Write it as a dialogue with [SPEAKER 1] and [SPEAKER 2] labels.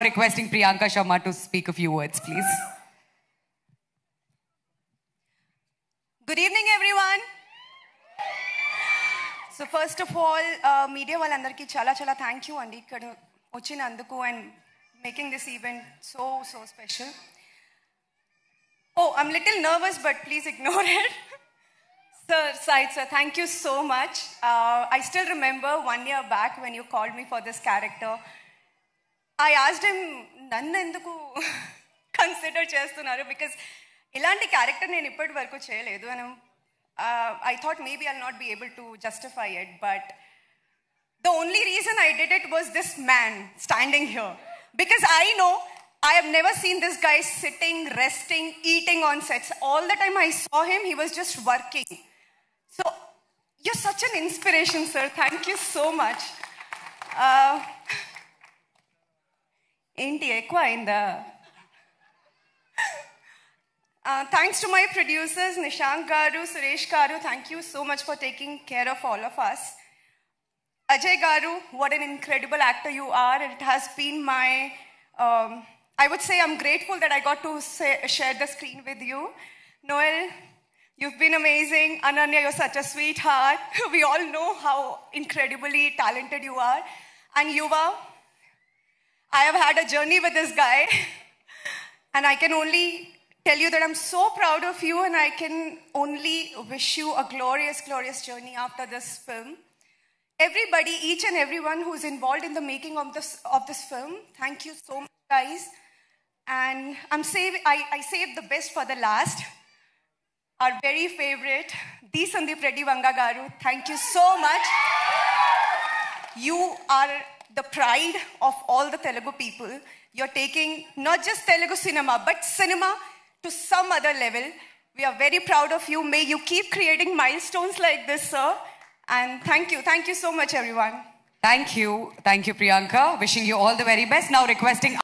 [SPEAKER 1] requesting Priyanka Sharma to speak a few words, please. Good evening, everyone. So first of all, uh, media wal ki chala chala thank you andi ochin and making this event so, so special. Oh, I'm a little nervous, but please ignore it. sir, Said sir, thank you so much. Uh, I still remember one year back when you called me for this character. I asked him, "Nanne enduku consider to chestunnaru because the character nenu ippudu varaku cheyaledu anu I thought maybe I'll not be able to justify it but the only reason I did it was this man standing here because I know I have never seen this guy sitting resting eating on sets all the time I saw him he was just working so you're such an inspiration sir thank you so much uh, ఏంటి ఎక్కువ అయిందా thanks to my producers Nishank గారు సురేష్ గారు thank you so much for taking care of all of us Ajay Garu, what an incredible actor you are. It has been my, um, I would say I'm grateful that I got to share the screen with you. Noel, you've been amazing. Ananya, you're such a sweetheart. we all know how incredibly talented you are. And Yuva, I have had a journey with this guy. And I can only tell you that I'm so proud of you and I can only wish you a glorious, glorious journey after this film. Everybody, each and everyone who's involved in the making of this, of this film, thank you so much, guys. And I'm save, I, I saved the best for the last. Our very favorite, Dee Sandeep Reddy Vangagaru, thank you so much. You are the pride of all the Telugu people. You're taking not just Telugu cinema, but cinema to some other level. We are very proud of you. May you keep creating milestones like this, sir. And thank you. Thank you so much, everyone. Thank you. Thank you, Priyanka. Wishing you all the very best. Now requesting...